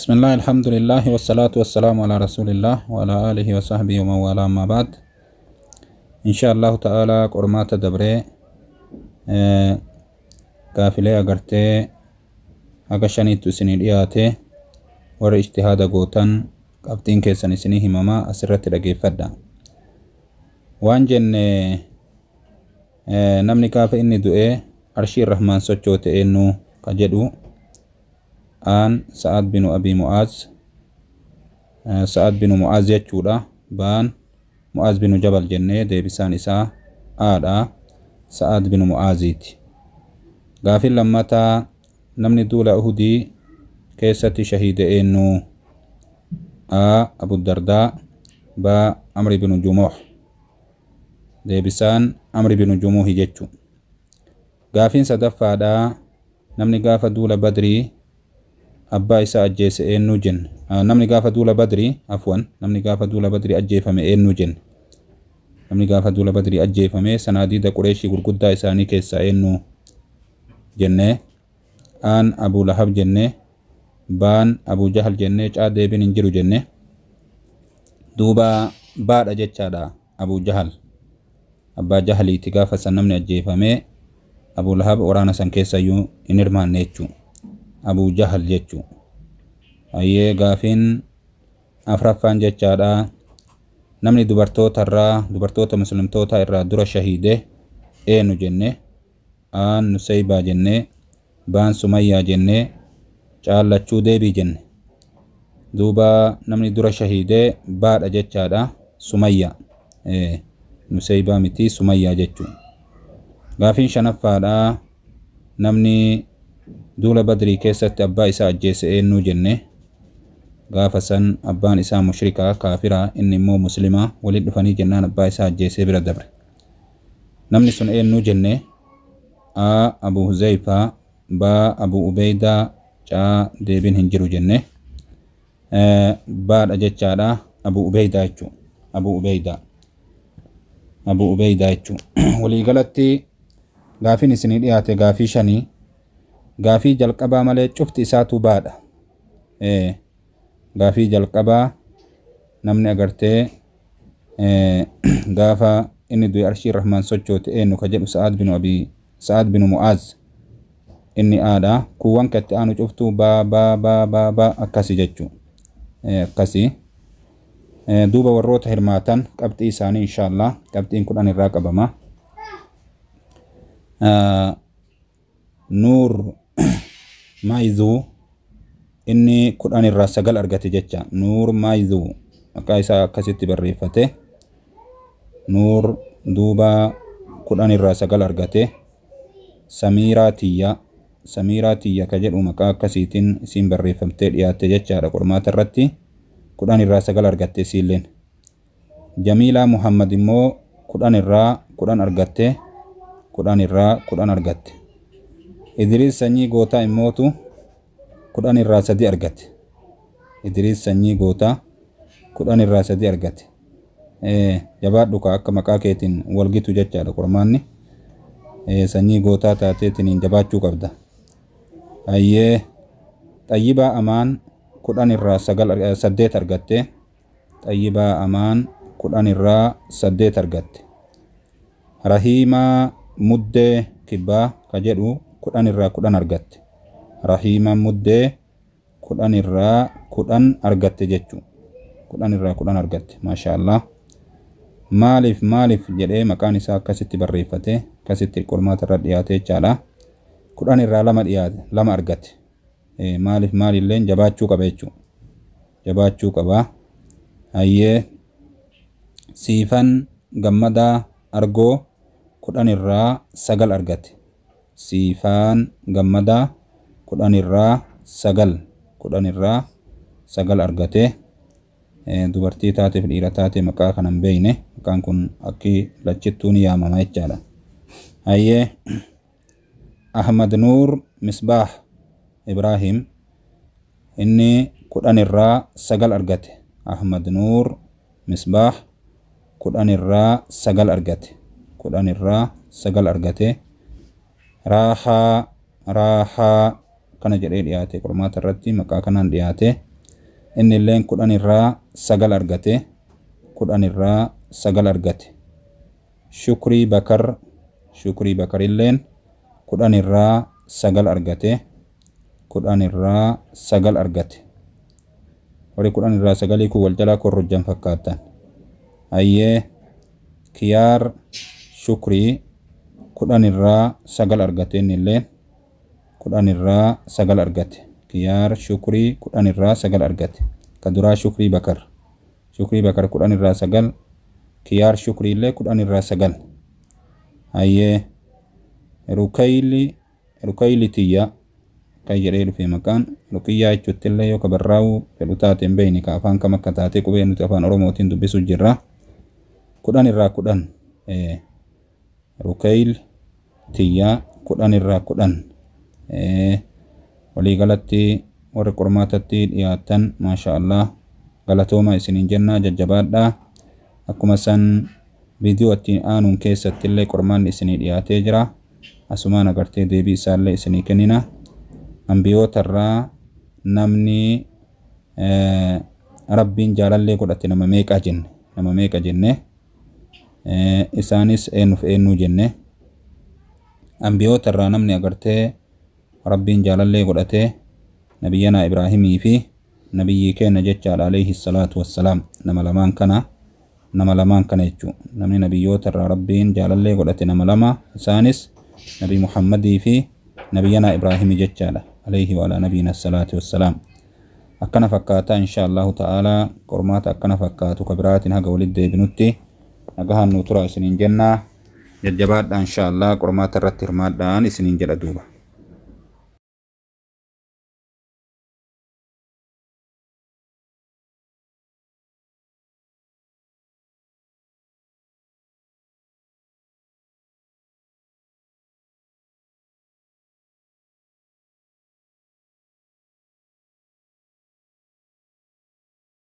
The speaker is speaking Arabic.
بسم الله الحمد لله والصلاة والسلام على رسول الله وعلى آله وصحبه ومن والاه ما بعد إن شاء الله تعالى قرمات دبري قافلة اه أغرت أغشاني تسيني الإيات ور اجتهاد قوتن قبطين كيساني سنيه مما أسرت لقي فدا وان جن اه نمني كافئني أرشي الرحمن سوچوت إنو قجدو آن سعد بن أبي معاذ آه، سعد بن معاذ يجودا بان معاذ بن جبل جنة دي بسان إساء آد سعد بن معاذ غافل لما تا نمني دولة أهدي كيسة شهيد إنو آ أبو الدرداء با أمر بن جموح دي بسان أمر بن جموح يجو غافين سدفادا نمني غافة دولة بدري abbaa isaa ajjeese eenyuu jenna. Namni gaafa duula badrii afwan namni gaafa duula badrii ajjeefame eenyuu jenna. Namni gaafa duula badrii ajjeefame sanaadiida qureeshii gurguddaa isaanii keessaa eenyuu jennee aan Abu Lahab jennee baan Abu Jahal jennee caa deebiin hin jiru jennee duuba baadha jechaadha Abu Jahal. Abbaa Jahaliitti gaafa san namni ajjeefamee Abu Lahab waraana san keessayyuu hin hirmaanne jechuudha. abuu jahal jechu ayyee gaafiin afraffaan jechaadha namni dubartoota irraa dubartoota muslimtoota irraa dura shahiide eenu jenne aan nusaybaa jenne baan sumayyaa jenne caallachuu deebii jenne duuba namni dura shahiidee baadha jechaadha sumayya nusaybaa miti sumayyaa jechuun gaafin shanaffaadha namni duula badrii keessatti abbaa isaa ajjeese eennuu jenne gaafa san abbaan isaa mushrikaa kaafiraa inni immoo muslimaa waliin dhufanii jennaan abbaa isaa ajjeesee bira dabre namni sun eennuu jenne a abu huzeyfaa baa abu ubeydaa caa deebiin hin jiru jenne baadha jechaadha abu ubeydaa jechuu abu ubeydaa abu ubeydaa jechuu walii galatti gaafin isinii dhiyaate gaafii shanii gaafii jalqabaa malee cufti isaatu baadha. Gaafii jalqabaa namni agartee gaafa inni du'e arshii rahmaan sochoote eenyu ka jedhu sa'aad binu abii sa'aad binu mu'aaz inni aadha kuuwwan katti aanu cuftuu baa baa baa baa baa akkasi jechuu akkasi. Duuba warroota hirmaatan qabxii isaanii inshaallah qabxiin kudhan irraa qabama. Nuur maayizuu inni kudhan irraa sagal argate jecha nuur maayizuu maqaa isaa akkasitti barreeffate nuur duuba kudhan irraa sagal argate samiiraa tiyya samiiraa tiyya ka jedhu maqaa akkasiitiin isiin barreeffamtee dhiyaatte jechaadha qormaata irratti kudhan irraa sagal argatte siilleen jamiilaa muhammad immoo kudhan irraa kudhan argatte kudhan irraa kudhan argatte Idris sanyii gootaa immootu kudhan irraa sadii argate. Idiriis sanyii gootaa kudhan irraa sadi argate. E, jabaadhu kaa akka maqaa keetiin walgitu jechaadha qormani e, Sanyii gootaa taateetiin jabaachuu qabda. Hayyee tayiba Amaan kudhan irraa sagal e, saddeet Amaan kudhan irraa saddeet argatte. Rahiimaa Muddee Kibbaa ka jedhu kudhan irraa kudhan argatte rahiiman muddee kudhan irraa kudhan argatte jechuun kudhan irraa kudhan argatte maashaallah maaliif maaliif jedhee maqaan isaa akkasitti barreeffate akkasitti qormaata irra dhiyaate jechaadha kudhan irraa lama dhiyaate lama argatte maaliif maalilleen jabaachuu qaba jechuun jabaachuu qaba hayyee siifan gammadaa argoo kudhan irraa sagal argatte siifaan gammadaa kudhan irraa sagal kudhan irraa sagal argate dubartii taateef dhiira taate maqaa kanan beeyne maqaan kun akki lachittuun yaamama jechaadha hayyee ahmad nuur misbaah ibraahim inni kudhan irraa sagal argate ahmad nuur misbaah kudhan irraa sagal argate kudhan irraa sagal argate raahaa raahaa kana jedhee dhiyaate qormaata irratti maqaa kanaan dhiyaate inni illeen kudhan irraa sagal argate kudhan irraa sagal argate shukrii bakar shukrii bakar illeen kudhan irraa sagal argate kudhan irraa sagal argate horii kudhan irraa sagalii kun wal jalaa korrojjan fakkaatan ayyee kiyaar shukrii kudhan sagal argate nille illee sagal argate kiyar shukri kudhan sagal argate kadura shukri bakar shukri bakar kudhan sagal kiyar shukri le kudhan sagal Aye. rukaili rukaili tiya. kan jedhee fi makan. rukiyyaa jechuutti leyo kabar kabarraa'uu fedhu taate hin beeyne ka afaan kam akka taate qubee nuti afaan oromootiin dubbisu jirra kudan. rukaili tiyyaa kudhan irraa kudhan waliigalatti warri qormaatatti dhiyaattan maasha Allah galatooma isiniin jennaa jajjabaadhaa akkuma san viidiyoo ittiin aanuun keessatti illee qormaanni isinii dhiyaatee jira asumaan agartee deebii isaallee isinii kennina ambiyootarraa namni rabbiin jaalallee godhate nama meeqaa jenne nama meeqa jenne isaanis eenyuuf eenyuu jenne أنبيوت الرا نمني أقرتي ربين جالالي قرأتي نبينا إبراهيمي في نبي كان جتشال عليه الصلاة والسلام نما لمان كان نما لمان كان يتشو نمني نبيوت الرا ربين جالالي قرأتي نما لما سانس نبي محمد في نبينا إبراهيم جتشال عليه وعلى نبينا الصلاة والسلام أكنا فكاتا إن شاء الله تعالى كرمات أكنا فكاتو كبرات هاقا ولد بنتي أقها نوترا سنين جنة jajjabaadhaan inshaallah qormaata irratti hirmaadhaan isiniin jedha duuba